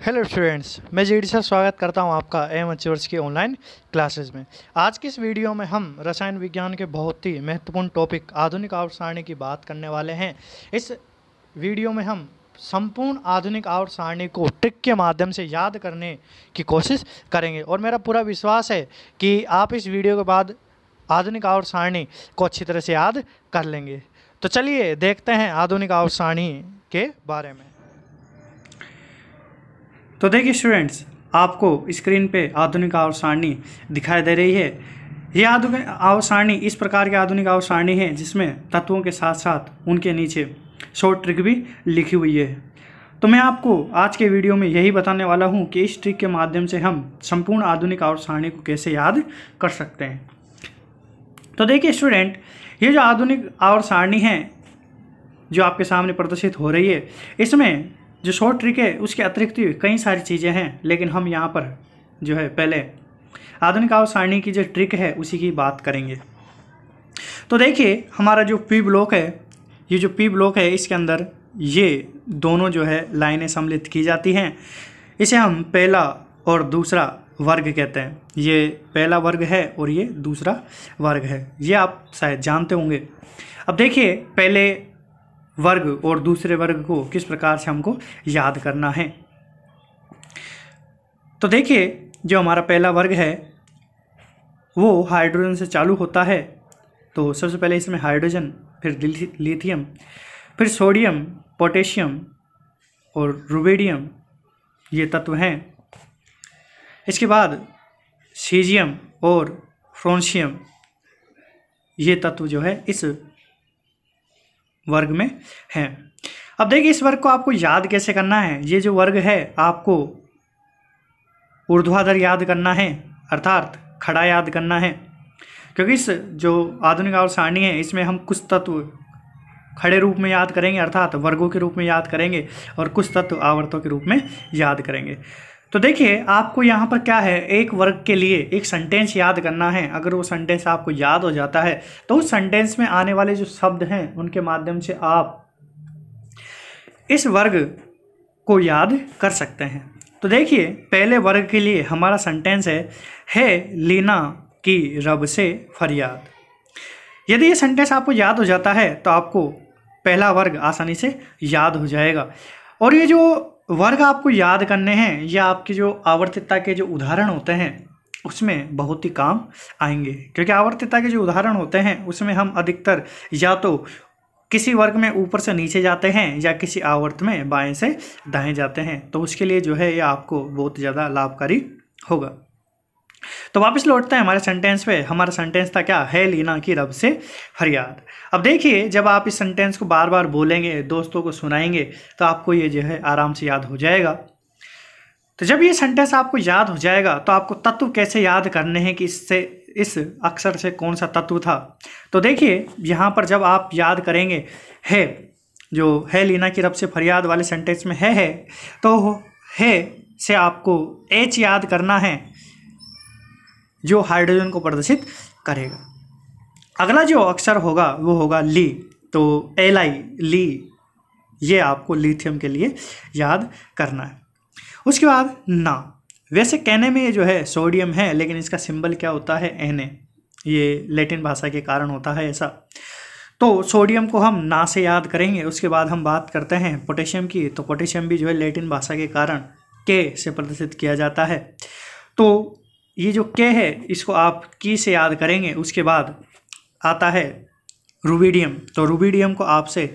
Hello students मैं जी sir स्वागत करता हूं आपका एम एचर्स की ऑनलाइन क्लासेस में आज की इस वीडियो में हम रसायन विज्ञान के बहुत ही महत्वपूर्ण टॉपिक आधुनिक आवर्त सारणी की बात करने वाले हैं इस वीडियो में हम संपूर्ण आधुनिक आवर्त सारणी को ट्रिक के माध्यम से याद करने की कोशिश करेंगे और मेरा पूरा विश्वास है कि आप इस वीडियो के बाद आधुनिक आवर सारणी को अच्छी तरह से याद कर लेंगे तो चलिए देखते हैं आधुनिक आवर सारणी के बारे में तो देखिए स्टूडेंट्स आपको स्क्रीन पे आधुनिक आवर सारणी दिखाई दे रही है ये आधुनिक आवर सारणी इस प्रकार की आधुनिक आवर सारणी है जिसमें तत्वों के साथ साथ उनके नीचे शॉर्ट ट्रिक भी लिखी हुई है तो मैं आपको आज के वीडियो में यही बताने वाला हूँ कि इस ट्रिक के माध्यम से हम संपूर्ण आधुनिक आवर सारणी को कैसे याद कर सकते हैं तो देखिए स्टूडेंट ये जो आधुनिक और सारणी है जो आपके सामने प्रदर्शित हो रही है इसमें जो शॉर्ट ट्रिक है उसके अतिरिक्त कई सारी चीज़ें हैं लेकिन हम यहाँ पर जो है पहले आधुनिक आवर सारणी की जो ट्रिक है उसी की बात करेंगे तो देखिए हमारा जो पी ब्लॉक है ये जो पी ब्लॉक है इसके अंदर ये दोनों जो है लाइनें सम्मिलित की जाती हैं इसे हम पहला और दूसरा वर्ग कहते हैं ये पहला वर्ग है और ये दूसरा वर्ग है ये आप शायद जानते होंगे अब देखिए पहले वर्ग और दूसरे वर्ग को किस प्रकार से हमको याद करना है तो देखिए जो हमारा पहला वर्ग है वो हाइड्रोजन से चालू होता है तो सबसे पहले इसमें हाइड्रोजन फिर लिथियम फिर सोडियम पोटेशियम और रुबेडियम ये तत्व हैं इसके बाद सीजियम और फ्रोनशियम ये तत्व जो है इस वर्ग में हैं अब देखिए इस वर्ग को आपको याद कैसे करना है ये जो वर्ग है आपको ऊर्ध्वाधर याद करना है अर्थात खड़ा याद करना है क्योंकि इस जो आधुनिक और सारणी है इसमें हम कुछ तत्व खड़े रूप में याद करेंगे अर्थात वर्गों के रूप में याद करेंगे और कुछ तत्व आवर्तों के रूप में याद करेंगे तो देखिए आपको यहाँ पर क्या है एक वर्ग के लिए एक सेंटेंस याद करना है अगर वो सेंटेंस आपको याद हो जाता है तो उस सेंटेंस में आने वाले जो शब्द हैं उनके माध्यम से आप इस वर्ग को याद कर सकते हैं तो देखिए पहले वर्ग के लिए हमारा सेंटेंस है है लीना की रब से फरियाद यदि ये सेंटेंस आपको याद हो जाता है तो आपको पहला वर्ग आसानी से याद हो जाएगा और ये जो वर्ग आपको याद करने हैं या आपके जो आवर्तिता के जो उदाहरण होते हैं उसमें बहुत ही काम आएंगे क्योंकि आवर्तिता के जो उदाहरण होते हैं उसमें हम अधिकतर या तो किसी वर्ग में ऊपर से नीचे जाते हैं या किसी आवर्त में बाएं से दाएं जाते हैं तो उसके लिए जो है ये आपको बहुत ज़्यादा लाभकारी होगा तो वापस लौटते हैं हमारे सेंटेंस पे हमारा सेंटेंस था क्या है लीना की रब से फरियाद अब देखिए जब आप इस सेंटेंस को बार बार बोलेंगे दोस्तों को सुनाएंगे तो आपको ये जो है आराम से याद हो जाएगा तो जब ये सेंटेंस आपको याद हो जाएगा तो आपको तत्व कैसे याद करने हैं कि इससे इस अक्षर से कौन सा तत्व था तो देखिए यहाँ पर जब आप याद करेंगे है जो है लीना की रब से फरियाद वाले सेंटेंस में है है तो है से आपको एच याद करना है जो हाइड्रोजन को प्रदर्शित करेगा अगला जो अक्षर होगा वो होगा ली तो एल आई ली ये आपको लिथियम के लिए याद करना है उसके बाद ना वैसे कहने में ये जो है सोडियम है लेकिन इसका सिंबल क्या होता है एन ए ये लैटिन भाषा के कारण होता है ऐसा तो सोडियम को हम ना से याद करेंगे उसके बाद हम बात करते हैं पोटेशियम की तो पोटेशियम भी जो है लैटिन भाषा के कारण के से प्रदर्शित किया जाता है तो ये जो के है इसको आप की से याद करेंगे उसके बाद आता है रूबीडियम तो रूबीडियम को आपसे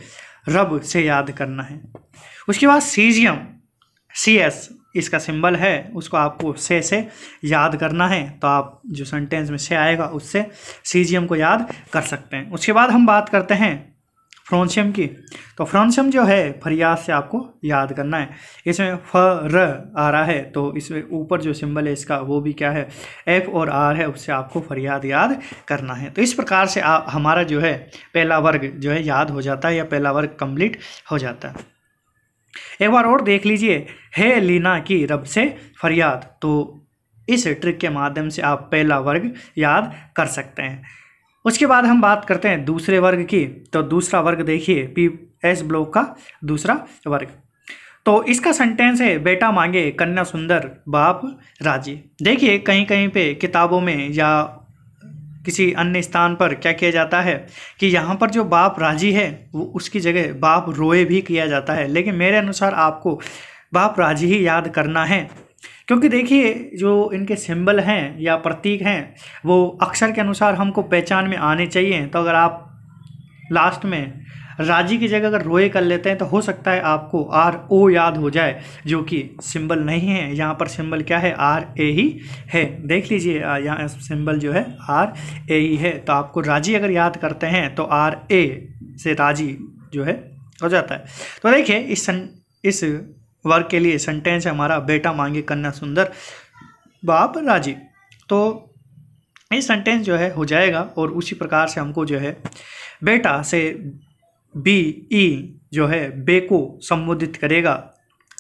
रब से याद करना है उसके बाद सीजियम सी एस इसका सिंबल है उसको आपको से से याद करना है तो आप जो सेंटेंस में से आएगा उससे सीजियम को याद कर सकते हैं उसके बाद हम बात करते हैं फ्रोनशियम की तो फ्रोनशियम जो है फरियाद से आपको याद करना है इसमें फ र आ रहा है तो इसमें ऊपर जो सिंबल है इसका वो भी क्या है एफ और आर है उससे आपको फरियाद याद करना है तो इस प्रकार से आप हमारा जो है पहला वर्ग जो है याद हो जाता है या पहला वर्ग कंप्लीट हो जाता है एक बार और देख लीजिए है लीना की रब से फरियाद तो इस ट्रिक के माध्यम से आप पहला वर्ग याद कर सकते हैं उसके बाद हम बात करते हैं दूसरे वर्ग की तो दूसरा वर्ग देखिए पी एस ब्लॉक का दूसरा वर्ग तो इसका सेंटेंस है बेटा मांगे कन्या सुंदर बाप राजी देखिए कहीं कहीं पे किताबों में या किसी अन्य स्थान पर क्या किया जाता है कि यहाँ पर जो बाप राजी है वो उसकी जगह बाप रोए भी किया जाता है लेकिन मेरे अनुसार आपको बाप राजी ही याद करना है क्योंकि देखिए जो इनके सिंबल हैं या प्रतीक हैं वो अक्षर के अनुसार हमको पहचान में आने चाहिए तो अगर आप लास्ट में राजी की जगह अगर रोए कर लेते हैं तो हो सकता है आपको आर ओ याद हो जाए जो कि सिंबल नहीं है यहाँ पर सिंबल क्या है आर ए ही है देख लीजिए यहाँ सिंबल जो है आर ए ही है तो आपको राजी अगर याद करते हैं तो आर ए से राजी जो है हो जाता है तो देखिए इस सन इस वर्क के लिए सेंटेंस है हमारा बेटा मांगे कन्या सुंदर बाप राजी तो ये सेंटेंस जो है हो जाएगा और उसी प्रकार से हमको जो है बेटा से बी ई जो है बे को संबोधित करेगा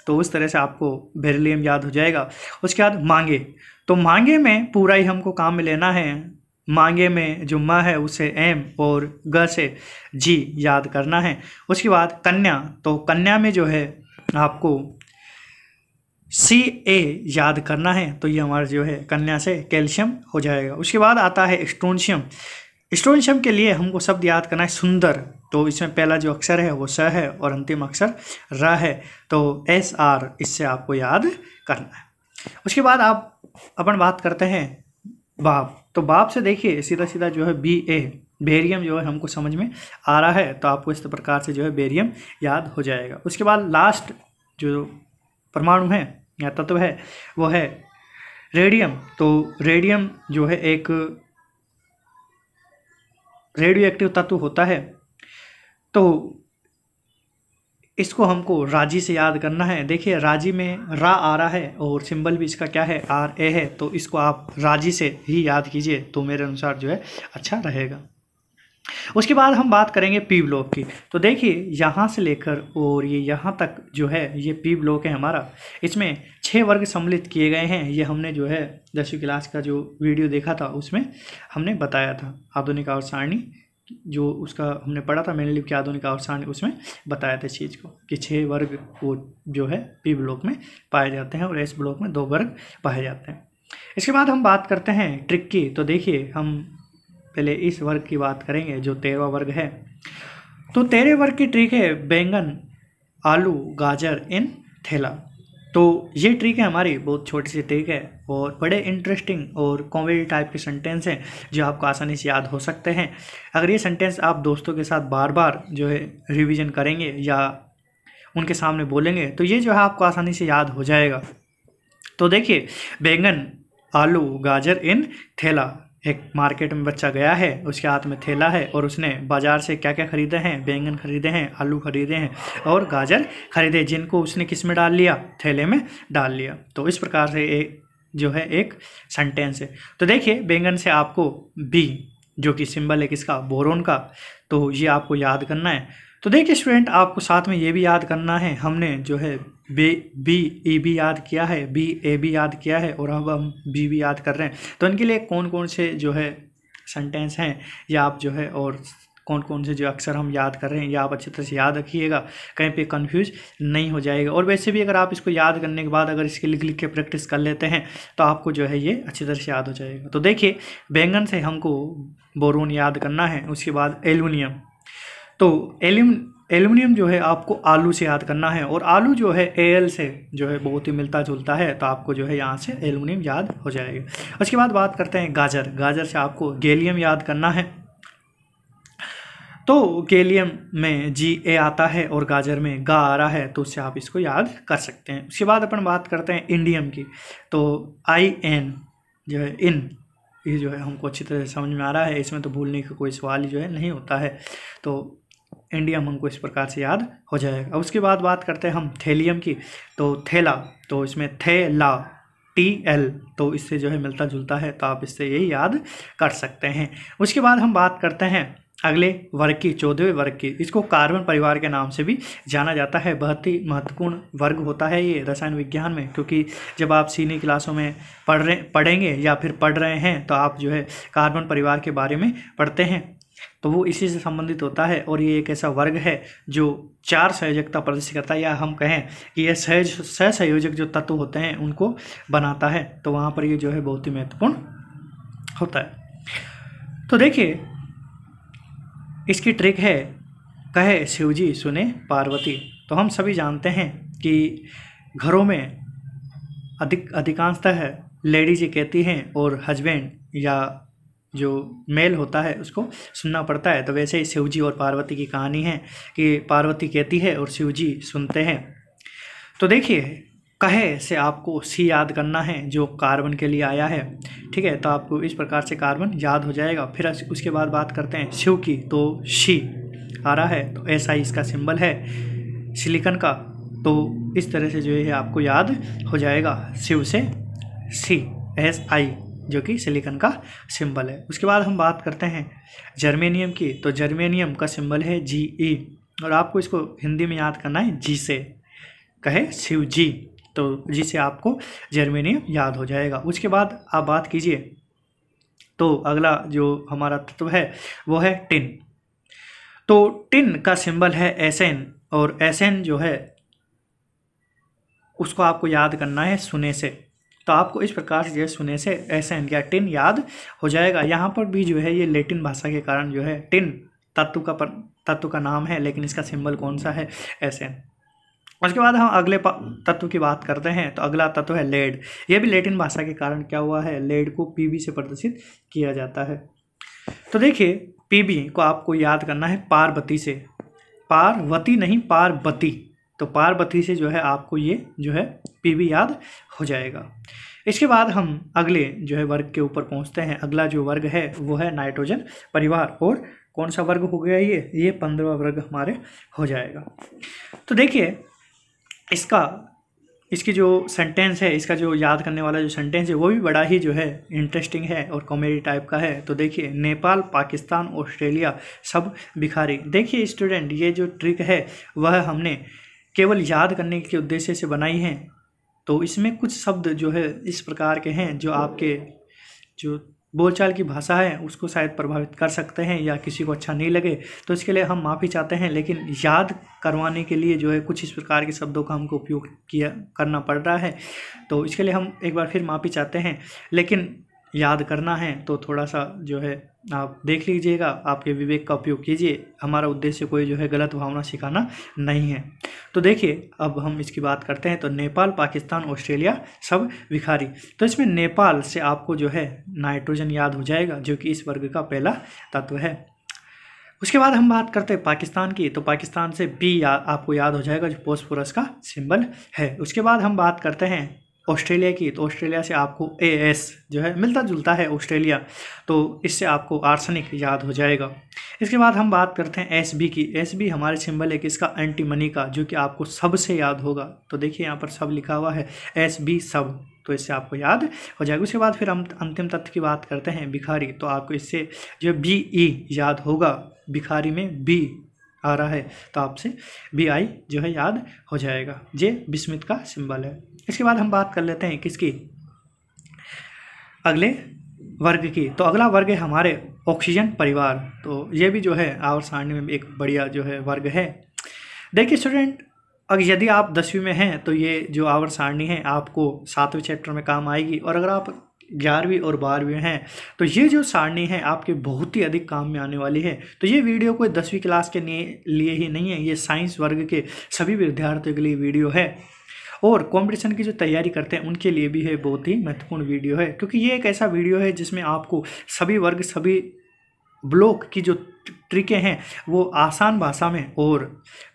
तो उस तरह से आपको बेरिलियम याद हो जाएगा उसके बाद मांगे तो मांगे में पूरा ही हमको काम में लेना है मांगे में जो म है उसे एम और ग से जी याद करना है उसके बाद कन्या तो कन्या में जो है आपको सी ए याद करना है तो ये हमारा जो है कन्या से कैल्शियम हो जाएगा उसके बाद आता है स्टोनशियम स्टोनशियम के लिए हमको शब्द याद करना है सुंदर तो इसमें पहला जो अक्षर है वो स है और अंतिम अक्षर र है तो एस आर इससे आपको याद करना है उसके बाद आप अपन बात करते हैं बाप तो बाप से देखिए सीधा सीधा जो है बी ए बेरियम जो है हमको समझ में आ रहा है तो आपको इस प्रकार से जो है बेरियम याद हो जाएगा उसके बाद लास्ट जो परमाणु है या तत्व है वो है रेडियम तो रेडियम जो है एक रेडियो एक्टिव तत्व होता है तो इसको हमको राजी से याद करना है देखिए राजी में रा आ रहा है और सिंबल भी इसका क्या है आर ए है तो इसको आप राजी से ही याद कीजिए तो मेरे अनुसार जो है अच्छा रहेगा उसके बाद हम बात करेंगे पी ब्लॉक की तो देखिए यहाँ से लेकर और ये यहाँ तक जो है ये पी ब्लॉक है हमारा इसमें छः वर्ग सम्मिलित किए गए हैं ये हमने जो है दसवीं क्लास का जो वीडियो देखा था उसमें हमने बताया था आधुनिक और सारणी जो उसका हमने पढ़ा था मैंने लिख के आधुनिक और सारणी उसमें बताया था इस चीज़ को कि छः वर्ग वो जो है पी ब्लॉक में पाए जाते हैं और एस ब्लॉक में दो वर्ग पाए जाते हैं इसके बाद हम बात करते हैं ट्रिक की तो देखिए हम पहले इस वर्ग की बात करेंगे जो तेरवा वर्ग है तो तेरह वर्ग की ट्रिक है बैंगन आलू गाजर इन थैला तो ये ट्रिक है हमारी बहुत छोटी सी ट्रिक है और बड़े इंटरेस्टिंग और कॉमेडी टाइप के सेंटेंस हैं जो आपको आसानी से याद हो सकते हैं अगर ये सेंटेंस आप दोस्तों के साथ बार बार जो है रिवीजन करेंगे या उनके सामने बोलेंगे तो ये जो है आपको आसानी से याद हो जाएगा तो देखिए बैंगन आलू गाजर इन थैला एक मार्केट में बच्चा गया है उसके हाथ में थैला है और उसने बाजार से क्या क्या खरीदा है बैंगन खरीदे हैं आलू खरीदे हैं और गाजर खरीदे जिनको उसने किस में डाल लिया थैले में डाल लिया तो इस प्रकार से एक जो है एक सेंटेंस है तो देखिए बैंगन से आपको बी जो कि सिंबल है किसका बोरोन का तो ये आपको याद करना है तो देखिए स्टूडेंट आपको साथ में ये भी याद करना है हमने जो है बे बी ए बी याद किया है बी ए भी याद किया है और अब हम बी भी याद कर रहे हैं तो इनके लिए कौन कौन से जो है सेंटेंस हैं या आप जो है और कौन कौन से जो अक्सर हम याद कर रहे हैं या आप अच्छी तरह से याद रखिएगा कहीं पे कंफ्यूज नहीं हो जाएगा और वैसे भी अगर आप इसको याद करने के बाद अगर इसके लिख लिख के प्रैक्टिस कर लेते हैं तो आपको जो है ये अच्छी तरह से याद हो जाएगा तो देखिए बैंगन से हमको बोरून याद करना है उसके बाद एल्यूमिनियम तो एल्यूम एल्युमिनियम जो है आपको आलू से याद करना है और आलू जो है एल से जो है बहुत ही मिलता जुलता है तो आपको जो है यहाँ से एल्युमिनियम याद हो जाएगा उसके बाद बात करते हैं गाजर गाजर से आपको गैलियम याद करना है तो गैलियम में जी ए आता है और गाजर में गा आ रहा है तो उससे आप इसको याद कर सकते हैं उसके बाद अपन बात करते हैं इंडियम की तो आई एन जो है इन ये जो है हमको अच्छी तरह समझ में आ रहा है इसमें तो भूलने का कोई सवाल जो है नहीं होता है तो इंडियम हमको इस प्रकार से याद हो जाएगा अब उसके बाद बात करते हैं हम थैलियम की तो थैला तो इसमें ला टी एल तो इससे जो है मिलता जुलता है तो आप इससे यही याद कर सकते हैं उसके बाद हम बात करते हैं अगले वर्ग की चौदहवें वर्ग की इसको कार्बन परिवार के नाम से भी जाना जाता है बहुत ही महत्वपूर्ण वर्ग होता है ये रसायन विज्ञान में क्योंकि जब आप सीनी क्लासों में पढ़ रहे पढ़ेंगे या फिर पढ़ रहे हैं तो आप जो है कार्बन परिवार के बारे में पढ़ते हैं तो वो इसी से संबंधित होता है और ये एक ऐसा वर्ग है जो चार संयोजकता प्रदर्शित करता है या हम कहें कि यह सहज संयोजक जो तत्व होते हैं उनको बनाता है तो वहाँ पर ये जो है बहुत ही महत्वपूर्ण होता है तो देखिए इसकी ट्रिक है कहे शिवजी सुने पार्वती तो हम सभी जानते हैं कि घरों में अधिक अधिकांशतः लेडीज ये कहती हैं और हस्बैंड या जो मेल होता है उसको सुनना पड़ता है तो वैसे ही शिव जी और पार्वती की कहानी है कि पार्वती कहती है और शिव जी सुनते हैं तो देखिए कहे से आपको सी याद करना है जो कार्बन के लिए आया है ठीक है तो आपको इस प्रकार से कार्बन याद हो जाएगा फिर उसके बाद बात करते हैं शिव की तो शी आ रहा है तो ऐसा ही इसका सिंबल है सिलिकन का तो इस तरह से जो है आपको याद हो जाएगा शिव से सी एस आई जो कि सिलिकन का सिंबल है उसके बाद हम बात करते हैं जर्मेनियम की तो जर्मेनियम का सिंबल है जी ई e। और आपको इसको हिंदी में याद करना है जी से कहे शिव जी तो जिसे आपको जर्मेनियम याद हो जाएगा उसके बाद आप बात कीजिए तो अगला जो हमारा तत्व है वो है टिन तो टिन का सिंबल है एस एन और एस एन जो है उसको आपको याद करना है सुने से तो आपको इस प्रकार जो है सुने से एसन या टिन याद हो जाएगा यहाँ पर भी जो है ये लेटिन भाषा के कारण जो है टिन तत्व का पर तत्व का नाम है लेकिन इसका सिंबल कौन सा है ऐसे उसके बाद हम अगले तत्व की बात करते हैं तो अगला तत्व है लेड यह भी लेटिन भाषा के कारण क्या हुआ है लेड को पीबी से प्रदर्शित किया जाता है तो देखिए पीबी को आपको याद करना है पार्वती से पार्वती नहीं पार्वती तो पार्वती से जो है आपको ये जो है पी भी याद हो जाएगा इसके बाद हम अगले जो है वर्ग के ऊपर पहुंचते हैं अगला जो वर्ग है वो है नाइट्रोजन परिवार और कौन सा वर्ग हो गया ये ये पंद्रवा वर्ग हमारे हो जाएगा तो देखिए इसका इसकी जो सेंटेंस है इसका जो याद करने वाला जो सेंटेंस है वो भी बड़ा ही जो है इंटरेस्टिंग है और कॉमेडी टाइप का है तो देखिए नेपाल पाकिस्तान ऑस्ट्रेलिया सब भिखारी देखिए स्टूडेंट ये जो ट्रिक है वह हमने केवल याद करने के उद्देश्य से बनाई हैं तो इसमें कुछ शब्द जो है इस प्रकार के हैं जो आपके जो बोलचाल की भाषा है उसको शायद प्रभावित कर सकते हैं या किसी को अच्छा नहीं लगे तो इसके लिए हम माफ़ी चाहते हैं लेकिन याद करवाने के लिए जो है कुछ इस प्रकार के शब्दों का हमको उपयोग किया करना पड़ रहा है तो इसके लिए हम एक बार फिर माफ़ी चाहते हैं लेकिन याद करना है तो थोड़ा सा जो है आप देख लीजिएगा आपके विवेक का उपयोग कीजिए हमारा उद्देश्य कोई जो है गलत भावना सिखाना नहीं है तो देखिए अब हम इसकी बात करते हैं तो नेपाल पाकिस्तान ऑस्ट्रेलिया सब विखारी तो इसमें नेपाल से आपको जो है नाइट्रोजन याद हो जाएगा जो कि इस वर्ग का पहला तत्व है उसके बाद हम बात करते हैं पाकिस्तान की तो पाकिस्तान से बी या, आपको याद हो जाएगा जो पोस्पोरस का सिंबल है उसके बाद हम बात करते हैं ऑस्ट्रेलिया की तो ऑस्ट्रेलिया से आपको ए एस जो है मिलता जुलता है ऑस्ट्रेलिया तो इससे आपको आर्सनिक याद हो जाएगा इसके बाद हम बात करते हैं एस बी की एस बी हमारे सिंबल है किसका एंटी मनी का जो कि आपको सब से याद होगा तो देखिए यहाँ पर सब लिखा हुआ है एस बी सब तो इससे आपको याद हो जाएगा उसके बाद फिर हम अंतिम तत्व की बात करते हैं भिखारी तो आपको इससे जो बी ई e याद होगा भिखारी में बी आ रहा है तो आपसे बी आई जो है याद हो जाएगा जे विस्मित का सिंबल है इसके बाद हम बात कर लेते हैं किसकी अगले वर्ग की तो अगला वर्ग है हमारे ऑक्सीजन परिवार तो ये भी जो है आवर सारणी में एक बढ़िया जो है वर्ग है देखिए स्टूडेंट अगर यदि आप दसवीं में हैं तो ये जो आवर सारणी है आपको सातवें चैप्टर में काम आएगी और अगर आप ग्यारहवीं और बारहवीं हैं तो ये जो सारणी है आपके बहुत ही अधिक काम में आने वाली है तो ये वीडियो कोई दसवीं क्लास के लिए ही नहीं है ये साइंस वर्ग के सभी विद्यार्थियों के लिए वीडियो है और कंपटीशन की जो तैयारी करते हैं उनके लिए भी है बहुत ही महत्वपूर्ण वीडियो है क्योंकि ये एक ऐसा वीडियो है जिसमें आपको सभी वर्ग सभी ब्लॉक की जो ट्रिकें हैं वो आसान भाषा में और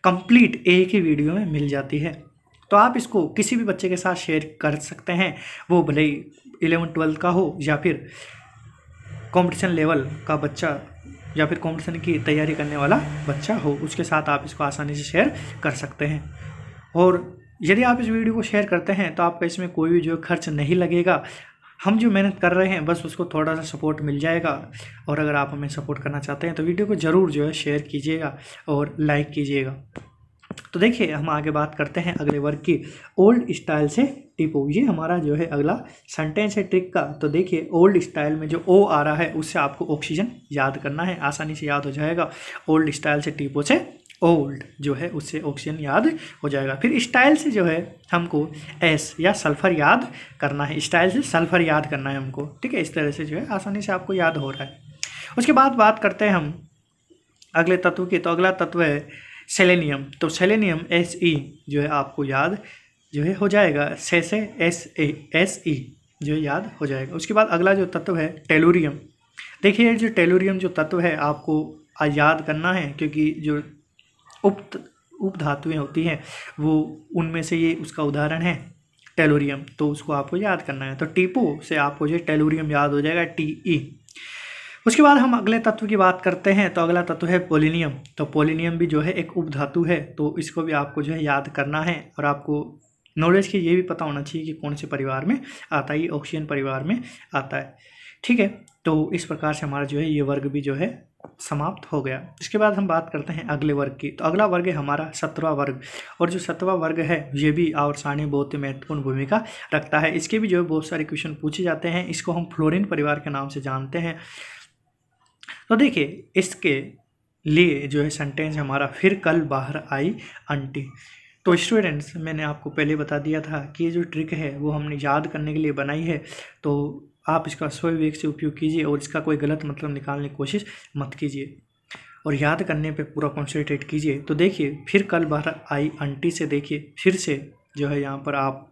कंप्लीट एक ही वीडियो में मिल जाती है तो आप इसको किसी भी बच्चे के साथ शेयर कर सकते हैं वो भले ही इलेवन ट्वेल्थ का हो या फिर कंपटीशन लेवल का बच्चा या फिर कंपटीशन की तैयारी करने वाला बच्चा हो उसके साथ आप इसको आसानी से शेयर कर सकते हैं और यदि आप इस वीडियो को शेयर करते हैं तो आपका इसमें कोई भी जो खर्च नहीं लगेगा हम जो मेहनत कर रहे हैं बस उसको थोड़ा सा सपोर्ट मिल जाएगा और अगर आप हमें सपोर्ट करना चाहते हैं तो वीडियो को ज़रूर जो है शेयर कीजिएगा और लाइक कीजिएगा तो देखिए हम आगे बात करते हैं अगले वर्ग की ओल्ड स्टाइल से टिपो ये हमारा जो है अगला सेंटेंस है ट्रिक का तो देखिए ओल्ड स्टाइल में जो ओ आ रहा है उससे आपको ऑक्सीजन याद करना है आसानी से याद हो जाएगा ओल्ड स्टाइल से टिपो से ओल्ड जो है उससे ऑक्सीजन याद हो जाएगा फिर स्टाइल से जो है हमको एस या सल्फ़र याद करना है स्टाइल से सल्फ़र याद करना है हमको ठीक है इस तरह से जो है आसानी से आपको याद हो रहा है उसके बाद बात करते हैं हम अगले तत्व की तो अगला तत्व है सेलेनियम तो सेलेनियम एस ई जो है आपको याद जो है हो जाएगा से से एस ए एस ई जो है याद हो जाएगा उसके बाद अगला जो तत्व है टेलोरियम देखिए जो टेलोरियम जो तत्व है आपको याद करना है क्योंकि जो उप उप धातुएँ होती हैं वो उनमें से ये उसका उदाहरण है टेलोरियम तो उसको आपको याद करना है तो टीपो से आपको जो टेलोरियम याद हो जाएगा टी ई उसके बाद हम अगले तत्व की बात करते हैं तो अगला तत्व है पोलिनियम तो पोलिनियम भी जो है एक उपधातु है तो इसको भी आपको जो है याद करना है और आपको नॉलेज के ये भी पता होना चाहिए कि कौन से परिवार में आता है ये ऑक्सीजन परिवार में आता है ठीक है तो इस प्रकार से हमारा जो है ये वर्ग भी जो है समाप्त हो गया इसके बाद हम बात करते हैं अगले वर्ग की तो अगला वर्ग है हमारा सत्रवा वर्ग और जो सत्रवा वर्ग है ये भी और सारणी बहुत ही महत्वपूर्ण भूमिका रखता है इसके भी जो है बहुत सारे क्वेश्चन पूछे जाते हैं इसको हम फ्लोरिन परिवार के नाम से जानते हैं तो देखिए इसके लिए जो है सेंटेंस हमारा फिर कल बाहर आई आंटी तो स्टूडेंट्स मैंने आपको पहले बता दिया था कि ये जो ट्रिक है वो हमने याद करने के लिए बनाई है तो आप इसका स्वविवेक से उपयोग कीजिए और इसका कोई गलत मतलब निकालने की कोशिश मत कीजिए और याद करने पे पूरा कॉन्सेंट्रेट कीजिए तो देखिए फिर कल बाहर आई आंटी से देखिए फिर से जो है यहाँ पर आप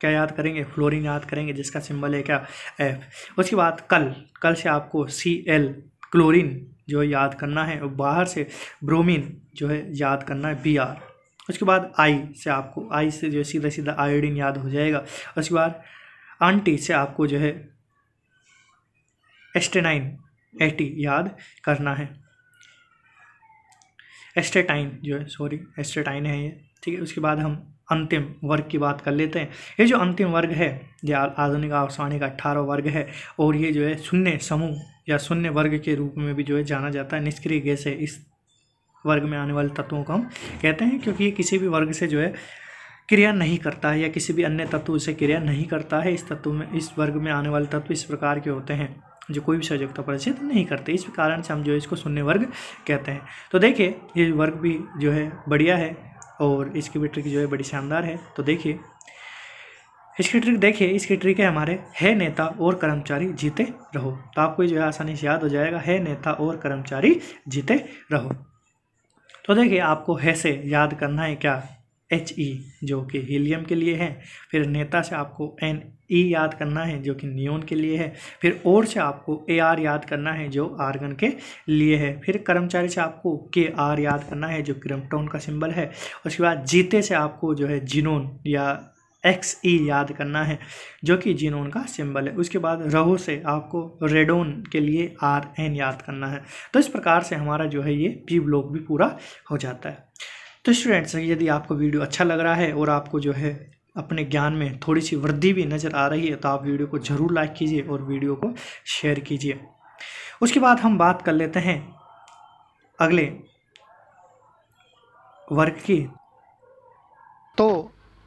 क्या याद करेंगे फ्लोरिन याद करेंगे जिसका सिंबल है क्या एफ उसके बाद कल कल से आपको सी एल क्लोरीन जो है याद करना है और बाहर से ब्रोमीन जो है याद करना है बी आर उसके बाद आई से आपको आई से जो है सीधा सीधा आयोडीन याद हो जाएगा उसके बाद आंटी से आपको जो है एस्टेनाइन एटी याद करना है एस्टेटाइन जो है सॉरी एस्टेटाइन है ये ठीक है उसके बाद हम अंतिम वर्ग की बात कर लेते हैं ये जो अंतिम वर्ग है ये आधुनिक आवश्यक का अट्ठारह वर्ग है और ये जो है शून्य समूह या शून्य वर्ग के रूप में भी जो है जाना जाता है निष्क्रिय गैस है इस वर्ग में आने वाले तत्वों को हम कहते हैं क्योंकि ये किसी भी वर्ग से जो है क्रिया नहीं करता है या किसी भी अन्य तत्व से क्रिया नहीं करता है इस तत्व में इस वर्ग में आने वाले तत्व इस प्रकार के होते हैं जो कोई भी संयोजकता परिचित नहीं करते इस कारण से हम जो है इसको शून्य वर्ग कहते हैं तो देखिए ये वर्ग भी जो है बढ़िया है और इसकी भी जो है बड़ी शानदार है तो देखिए इसकी ट्रिक देखिए इसकी ट्रिक है हमारे है नेता और कर्मचारी जीते रहो तो आपको जो है आसानी से याद हो जाएगा है नेता और कर्मचारी जीते रहो तो देखिए आपको है से याद करना है क्या एच ई e, जो कि हीलियम के लिए है फिर नेता से आपको एन ई e याद करना है जो कि नियोन के लिए है फिर और से आपको ए आर याद करना है जो आर्गन के लिए है फिर कर्मचारी से आपको के आर याद करना है जो क्रिम्पटोन का सिंबल है उसके बाद जीते से आपको जो है जिनोन या एक्स ई e याद करना है जो कि जीनोन का सिंबल है उसके बाद रहो से आपको रेडोन के लिए आर एन याद करना है तो इस प्रकार से हमारा जो है ये पी ब्लॉक भी पूरा हो जाता है तो स्टूडेंट्स यदि आपको वीडियो अच्छा लग रहा है और आपको जो है अपने ज्ञान में थोड़ी सी वृद्धि भी नज़र आ रही है तो आप वीडियो को ज़रूर लाइक कीजिए और वीडियो को शेयर कीजिए उसके बाद हम बात कर लेते हैं अगले वर्ग की तो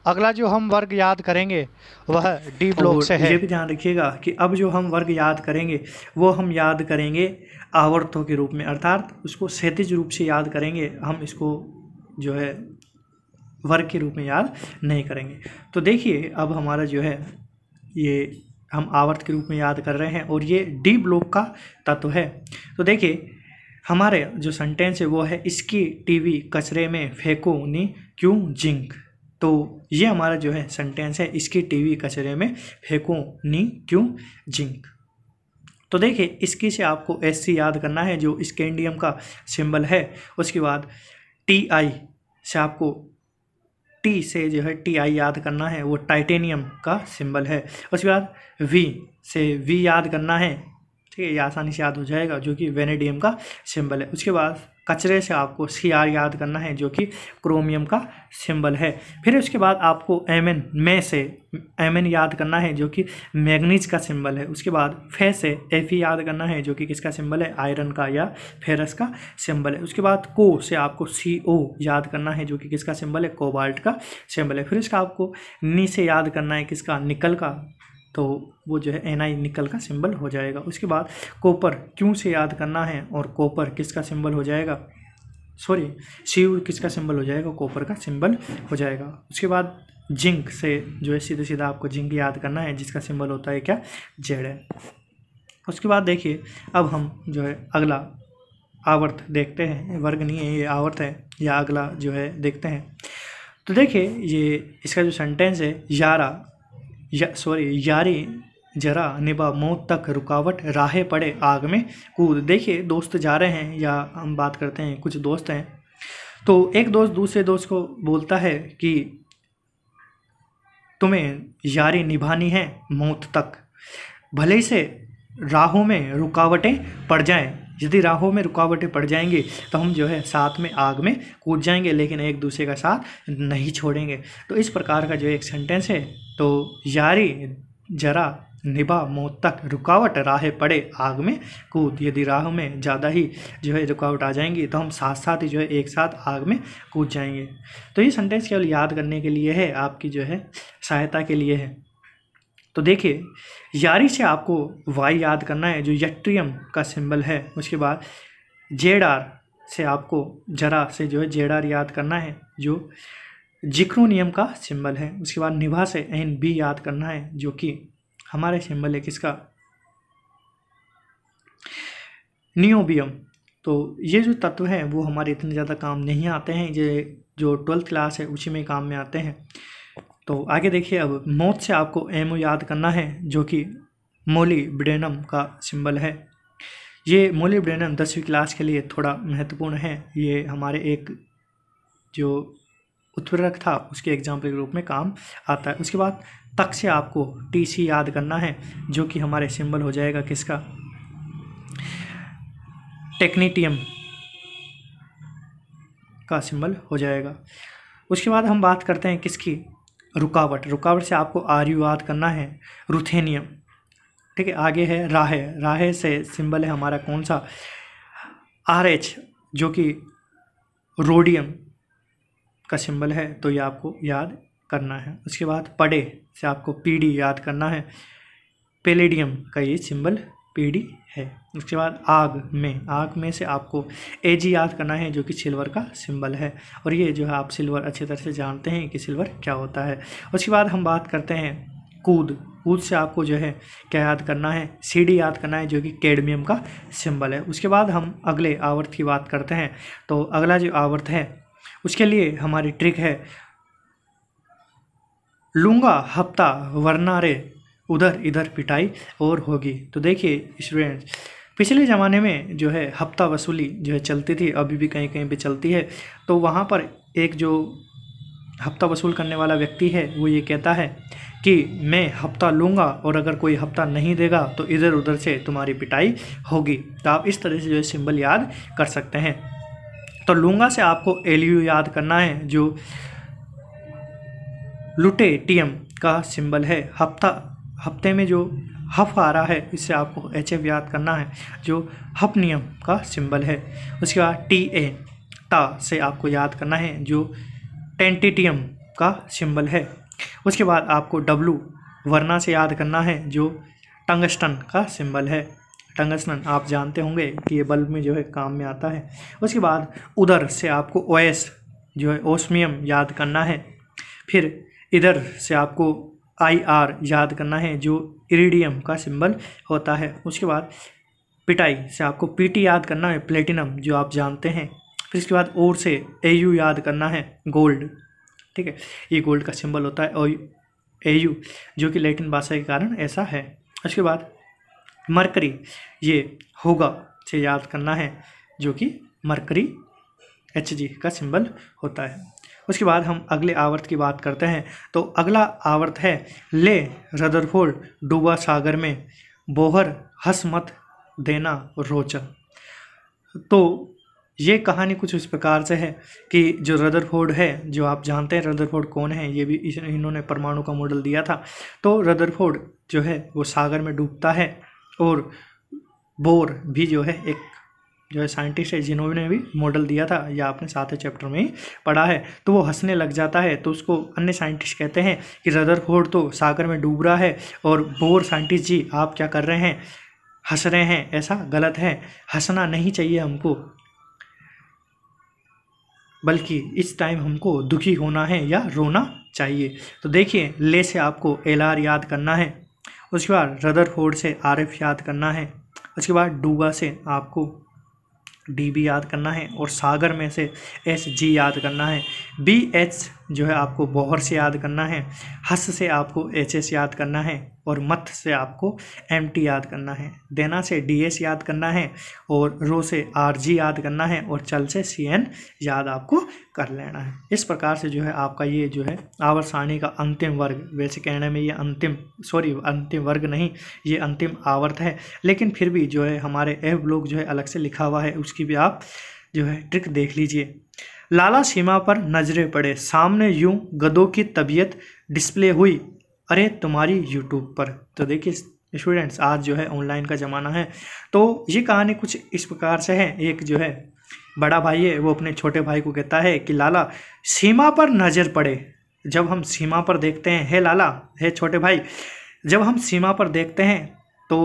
अगला जो हम वर्ग याद करेंगे वह डी ब्लॉक से है ये भी ध्यान रखिएगा कि अब जो हम वर्ग याद करेंगे वो हम याद करेंगे आवर्तों के रूप में अर्थात उसको क्षैतिज रूप से याद करेंगे हम इसको जो है वर्ग के रूप में याद नहीं करेंगे तो देखिए अब हमारा जो है ये हम आवर्त के रूप में याद कर रहे हैं और ये डी ब्लॉक का तत्व है तो देखिए हमारे जो सेंटेंस है वो है इसकी टीवी कचरे में फेंको नी क्यों जिंक तो ये हमारा जो है सेंटेंस है इसकी टीवी कचरे में फेंको नी क्यों जिंक तो देखिए इसकी से आपको एस सी याद करना है जो स्कैंडियम का सिंबल है उसके बाद टी आई से आपको टी से जो है टी आई याद करना है वो टाइटेनियम का सिंबल है उसके बाद वी से वी याद करना है ठीक है ये आसानी से याद हो जाएगा जो कि वेनेडियम का सिंबल है उसके बाद कचरे से आपको सी आर याद करना है जो कि क्रोमियम का सिंबल है फिर उसके बाद आपको एम एन मे से एम एन याद करना है जो कि मैग्नीज का सिंबल है उसके बाद फे से एफ ई याद करना है जो कि किसका सिंबल है आयरन का या फेरस का सिंबल है उसके बाद को से आपको सी ओ याद करना है जो कि किसका सिंबल है कोबाल्ट का सिंबल है फिर इसका आपको नी से याद करना है किसका निकल का तो वो जो है एन आई निकल का सिंबल हो जाएगा उसके बाद कॉपर क्यों से याद करना है और कॉपर किसका सिंबल हो जाएगा सॉरी शिव किसका सिंबल हो जाएगा कॉपर का सिंबल हो जाएगा उसके बाद जिंक से जो है सीधे सीधा आपको जिंक याद करना है जिसका सिंबल होता है क्या जेड है उसके बाद देखिए अब हम जो है अगला आवर्त देखते हैं वर्ग नहीं है ये आवर्त है या अगला जो है देखते हैं तो देखिए ये इसका जो सेंटेंस है यारा या सॉरी यारे जरा निबा मौत तक रुकावट राहे पड़े आग में कूद देखिए दोस्त जा रहे हैं या हम बात करते हैं कुछ दोस्त हैं तो एक दोस्त दूसरे दोस्त को बोलता है कि तुम्हें यारी निभानी है मौत तक भले से राहों में रुकावटें पड़ जाएं यदि राहों में रुकावटें पड़ जाएंगी तो हम जो है साथ में आग में कूद जाएंगे लेकिन एक दूसरे का साथ नहीं छोड़ेंगे तो इस प्रकार का जो एक सेंटेंस है तो यारी जरा निभा मौत तक रुकावट राहें पड़े आग में कूद यदि राह में ज़्यादा ही जो है रुकावट आ जाएंगी तो हम साथ साथ ही जो है एक साथ आग में कूद जाएंगे तो ये सेंटेंस केवल याद करने के लिए है आपकी जो है सहायता के लिए है तो देखिए यारी से आपको वाई याद करना है जो यट्रियम का सिंबल है उसके बाद जेड आर से आपको जरा से जो है जेड आर याद करना है जो जिक्रोनियम का सिंबल है उसके बाद निभा से एन बी याद करना है जो कि हमारे सिंबल है किसका नियोबियम तो ये जो तत्व हैं वो हमारे इतने ज़्यादा काम नहीं आते हैं ये जो ट्वेल्थ क्लास है उसी में काम में आते हैं तो आगे देखिए अब मौत से आपको एमओ याद करना है जो कि मोली ब्रेनम का सिंबल है ये मोली ब्रेनम दसवीं क्लास के लिए थोड़ा महत्वपूर्ण है ये हमारे एक जो उत्प्रेरक था उसके एग्जाम्पल के रूप में काम आता है उसके बाद तक से आपको टी सी याद करना है जो कि हमारे सिंबल हो जाएगा किसका टेक्नीटियम का सिंबल हो जाएगा उसके बाद हम बात करते हैं किसकी रुकावट रुकावट से आपको आर यू याद करना है रुथेनियम ठीक है आगे है राहे राहे से सिंबल है हमारा कौन सा आर एच जो कि रोडियम का सिंबल है तो ये आपको याद करना है उसके बाद पडे से आपको पीडी याद करना है पेलेडियम का ये सिंबल पीढ़ी है उसके बाद आग में आग में से आपको ए जी याद करना है जो कि सिल्वर का सिंबल है और ये जो है आप सिल्वर अच्छी तरह से जानते हैं कि सिल्वर क्या होता है उसके बाद हम बात करते हैं कूद कूद से आपको जो है क्या याद करना है सीडी याद करना है जो कि कैडमियम का सिंबल है उसके बाद हम अगले आवर्त की बात करते हैं तो अगला जो आवर्त है उसके लिए हमारी ट्रिक है लूंगा हफ्ता वरना रे उधर इधर पिटाई और होगी तो देखिए स्टूडेंट्स पिछले ज़माने में जो है हफ्ता वसूली जो है चलती थी अभी भी कहीं कहीं पे चलती है तो वहाँ पर एक जो हफ्ता वसूल करने वाला व्यक्ति है वो ये कहता है कि मैं हफ्ता लूँगा और अगर कोई हफ्ता नहीं देगा तो इधर उधर से तुम्हारी पिटाई होगी तो आप इस तरह से जो है सिंबल याद कर सकते हैं तो लूँगा से आपको एल याद करना है जो लुटे टीएम का सिंबल है हफ्ता हफ्ते में जो हफ आ रहा है इससे आपको एच एफ याद करना है जो हफ नियम का सिंबल है उसके बाद टी ए टा से आपको याद करना है जो टेंटिटियम का सिंबल है उसके बाद आपको डब्लू वरना से याद करना है जो टंगस्टन का सिंबल है टंगस्टन आप जानते होंगे कि ये बल्ब में जो है काम में आता है उसके बाद उधर से आपको ओएस जो है ओसमियम याद करना है फिर इधर से आपको आई आर याद करना है जो इरिडियम का सिंबल होता है उसके बाद पिटाई से आपको पी टी याद करना है प्लेटिनम जो आप जानते हैं फिर इसके बाद और से ए यू याद करना है गोल्ड ठीक है ये गोल्ड का सिंबल होता है और ए यू जो कि लैटिन भाषा के कारण ऐसा है उसके बाद मरकरी ये होगा से याद करना है जो कि मरकरी एच जी का सिंबल होता है उसके बाद हम अगले आवर्त की बात करते हैं तो अगला आवर्त है ले रदरफोर्ड डूबा सागर में बोहर हस मत देना रोचक तो ये कहानी कुछ इस प्रकार से है कि जो रदरफोर्ड है जो आप जानते हैं रदरफोर्ड कौन है ये भी इन्होंने परमाणु का मॉडल दिया था तो रदरफोर्ड जो है वो सागर में डूबता है और बोर भी जो है एक जो है साइंटिस्ट है जिन्होंने भी मॉडल दिया था या आपने ही चैप्टर में ही पढ़ा है तो वो हंसने लग जाता है तो उसको अन्य साइंटिस्ट कहते हैं कि रदरफोर्ड तो सागर में डूब रहा है और बोर साइंटिस्ट जी आप क्या कर रहे हैं हंस रहे हैं ऐसा गलत है हंसना नहीं चाहिए हमको बल्कि इस टाइम हमको दुखी होना है या रोना चाहिए तो देखिए ले से आपको एल आर याद करना है उसके बाद रदरफोर्ड से आर एफ याद करना है उसके बाद डूबा से आपको डी बी याद करना है और सागर में से एस जी याद करना है बी एच जो है आपको बोहर से याद करना है हस से आपको एच एस याद करना है और मथ से आपको एम टी याद करना है देना से डी एस याद करना है और रो से आर जी याद करना है और चल से सी एन याद आपको कर लेना है इस प्रकार से जो है आपका ये जो है आवर सारणी का अंतिम वर्ग वैसे कहने में ये अंतिम सॉरी अंतिम वर्ग नहीं ये अंतिम आवर्त है लेकिन फिर भी जो है हमारे एफ ब्लॉक जो है अलग से लिखा हुआ है उसकी भी आप जो है ट्रिक देख लीजिए लाला सीमा पर नजरें पड़े सामने यूं गदों की तबीयत डिस्प्ले हुई अरे तुम्हारी यूट्यूब पर तो देखिए स्टूडेंट्स आज जो है ऑनलाइन का ज़माना है तो ये कहानी कुछ इस प्रकार से है एक जो है बड़ा भाई है वो अपने छोटे भाई को कहता है कि लाला सीमा पर नज़र पड़े जब हम सीमा पर देखते हैं हे लाला हे छोटे भाई जब हम सीमा पर देखते हैं तो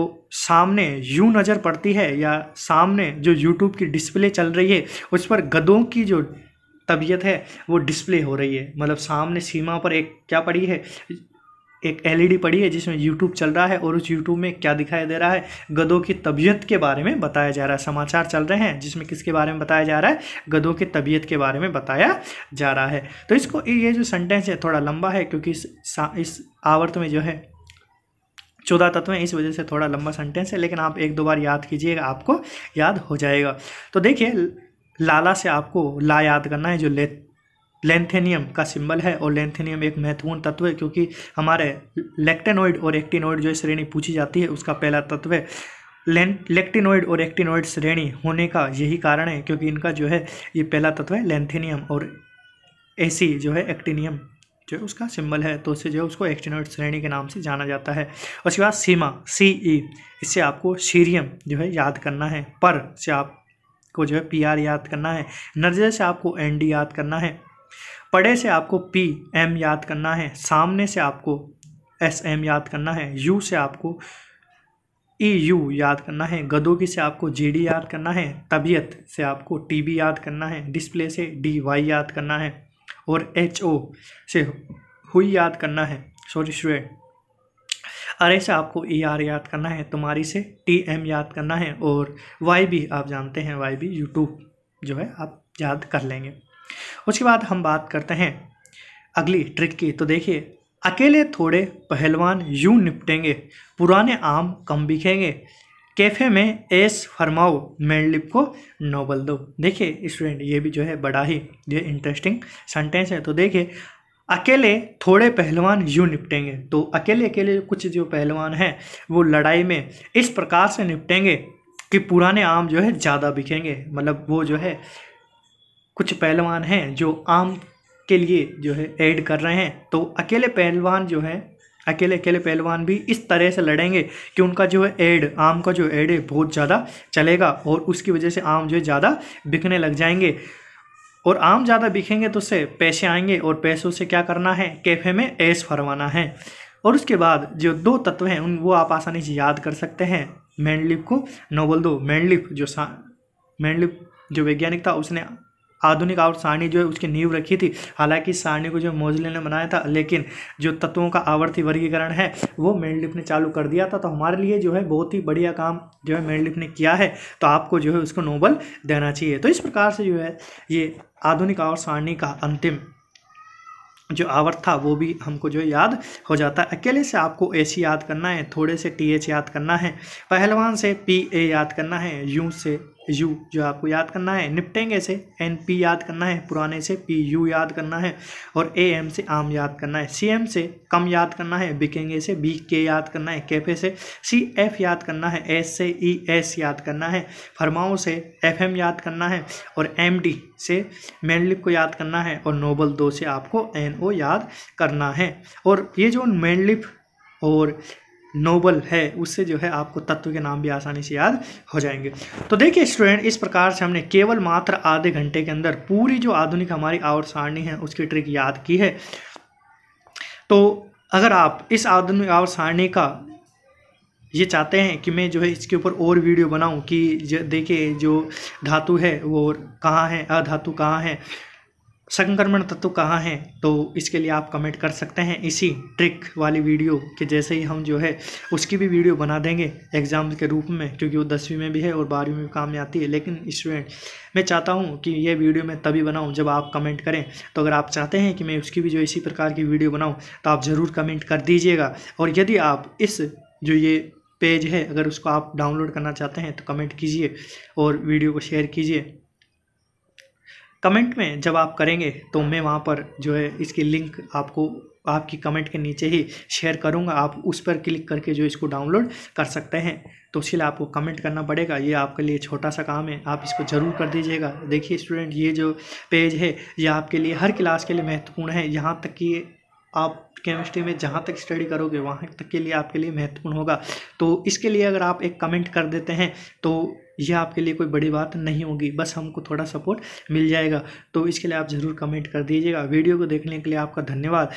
सामने यूँ नज़र पड़ती है या सामने जो यूट्यूब की डिस्प्ले चल रही है उस पर गदों की जो तबीयत है वो डिस्प्ले हो रही है मतलब सामने सीमा पर एक क्या पड़ी है एक एलईडी e पड़ी है जिसमें यूट्यूब चल रहा है और उस यूट्यूब में क्या दिखाई दे रहा है गधों की तबीयत के बारे में बताया जा रहा है समाचार चल रहे हैं जिसमें किसके बारे में बताया जा रहा है गधों की तबीयत के बारे में बताया जा रहा है तो इसको ये जो सेंटेंस है थोड़ा लंबा है क्योंकि इस इस आवर्त में जो है चौदह तत्व हैं इस वजह से थोड़ा लंबा सेंटेंस है लेकिन आप एक दो बार याद कीजिएगा आपको याद हो जाएगा तो देखिए लाला से आपको ला याद करना है जो ले लेंथेनियम का सिंबल है और लेंथेनियम एक महत्वपूर्ण तत्व है क्योंकि हमारे लेक्टेनोइड और एक्टिनोइड जो श्रेणी पूछी जाती है उसका पहला तत्व है लेक्टिनोइड और एक्टिनोइड श्रेणी होने का यही कारण है क्योंकि इनका जो है ये पहला तत्व है लेंथेनियम और एसी जो है एक्टिनियम जो है उसका सिंबल है तो उससे जो है उसको एक्टिनोइड श्रेणी के नाम से जाना जाता है उसके बाद सीमा सी ई इससे आपको सीरियम जो है याद करना है पर से आप को जो है पी आर याद करना है नजर से आपको एन डी याद करना है पड़े से आपको पी एम याद करना है सामने से आपको एस एम याद करना है यू से आपको ई e यू याद करना है गदोगी से आपको जी डी याद करना है तबीयत से आपको टी बी याद करना है डिस्प्ले से डी वाई याद करना है और एच ओ से हुई याद करना है सॉरी स्टूडेंट आर से आपको ई e आर याद करना है तुम्हारी से टी एम याद करना है और वाई बी आप जानते हैं वाई बी यूट्यूब जो है आप याद कर लेंगे उसके बाद हम बात करते हैं अगली ट्रिक की तो देखिए अकेले थोड़े पहलवान यूँ निपटेंगे पुराने आम कम बिखेंगे कैफ़े में एस फरमाओ मेडलिप को नोबल दो देखिए स्टूडेंट ये भी जो है बड़ा ही ये इंटरेस्टिंग सेंटेंस है तो देखिए अकेले थोड़े पहलवान यूँ निपटेंगे तो अकेले अकेले कुछ जो पहलवान हैं वो लड़ाई में इस प्रकार से निपटेंगे कि पुराने आम जो है ज़्यादा बिकेंगे मतलब वो जो है कुछ पहलवान हैं जो आम के लिए जो है ऐड कर रहे हैं तो अकेले पहलवान जो है अकेले अकेले पहलवान भी इस तरह से लड़ेंगे कि उनका जो है ऐड आम का जो एड है बहुत ज़्यादा चलेगा और उसकी वजह से आम जो है ज़्यादा बिकने लग जाएंगे और आम ज़्यादा बिकेंगे तो उससे पैसे आएंगे और पैसों से क्या करना है कैफ़े में ऐश फरवाना है और उसके बाद जो दो तत्व हैं उन वो आप आसानी से याद कर सकते हैं मैंडलिप को नोबल दो मैंडलिप जो सा मैंडलिप जो वैज्ञानिक था उसने आधुनिक और सारणी जो है उसकी नींव रखी थी हालांकि सारणी को जो मोजले ने बनाया था लेकिन जो तत्वों का आवर्ती वर्गीकरण है वो मेनलिफ ने चालू कर दिया था तो हमारे लिए जो है बहुत ही बढ़िया काम जो है मेनलिफ ने किया है तो आपको जो है उसको नोबल देना चाहिए तो इस प्रकार से जो है ये आधुनिक आवर्त सारणी का अंतिम जो आवर्त था वो भी हमको जो है याद हो जाता है अकेले से आपको ए सी याद करना है थोड़े से टी एच याद करना है पहलवान से पी ए याद करना है यू से यू जो आपको याद करना है निपटेंगे से एन पी याद करना है पुराने से पी यू याद करना है और ए एम से आम याद करना है सी एम से कम याद करना है बिकेंगे से बी के याद करना है कैफे से सी एफ याद करना है एस से ई एस याद करना है फरमाओ से एफ एम याद करना है और एम डी से मेनलिक को याद करना है और नोबल दो से आपको एन ओ याद करना है और ये जो मेनलिप और नोबल है उससे जो है आपको तत्व के नाम भी आसानी से याद हो जाएंगे तो देखिए स्टूडेंट इस प्रकार से हमने केवल मात्र आधे घंटे के अंदर पूरी जो आधुनिक हमारी आवर सारणी है उसकी ट्रिक याद की है तो अगर आप इस आधुनिक आवर सारणी का ये चाहते हैं कि मैं जो है इसके ऊपर और वीडियो बनाऊं कि देखिए जो धातु है वो कहाँ है अधातु कहाँ है संक्रमण तत्व कहाँ हैं तो इसके लिए आप कमेंट कर सकते हैं इसी ट्रिक वाली वीडियो के जैसे ही हम जो है उसकी भी वीडियो बना देंगे एग्ज़ाम के रूप में क्योंकि वो दसवीं में भी है और बारहवीं में भी काम में आती है लेकिन स्टूडेंट मैं चाहता हूँ कि ये वीडियो मैं तभी बनाऊँ जब आप कमेंट करें तो अगर आप चाहते हैं कि मैं उसकी भी जो इसी प्रकार की वीडियो बनाऊँ तो आप ज़रूर कमेंट कर दीजिएगा और यदि आप इस जो ये पेज है अगर उसको आप डाउनलोड करना चाहते हैं तो कमेंट कीजिए और वीडियो को शेयर कीजिए कमेंट में जब आप करेंगे तो मैं वहाँ पर जो है इसकी लिंक आपको आपकी कमेंट के नीचे ही शेयर करूँगा आप उस पर क्लिक करके जो इसको डाउनलोड कर सकते हैं तो उसके लिए आपको कमेंट करना पड़ेगा ये आपके लिए छोटा सा काम है आप इसको ज़रूर कर दीजिएगा देखिए स्टूडेंट ये जो पेज है ये आपके लिए हर क्लास के लिए महत्वपूर्ण है यहाँ तक कि आप केमिस्ट्री में जहाँ तक स्टडी करोगे वहाँ तक के लिए आपके लिए महत्वपूर्ण होगा तो इसके लिए अगर आप एक कमेंट कर देते हैं तो यह आपके लिए कोई बड़ी बात नहीं होगी बस हमको थोड़ा सपोर्ट मिल जाएगा तो इसके लिए आप ज़रूर कमेंट कर दीजिएगा वीडियो को देखने के लिए आपका धन्यवाद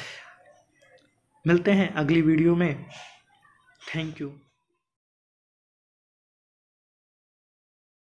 मिलते हैं अगली वीडियो में थैंक यू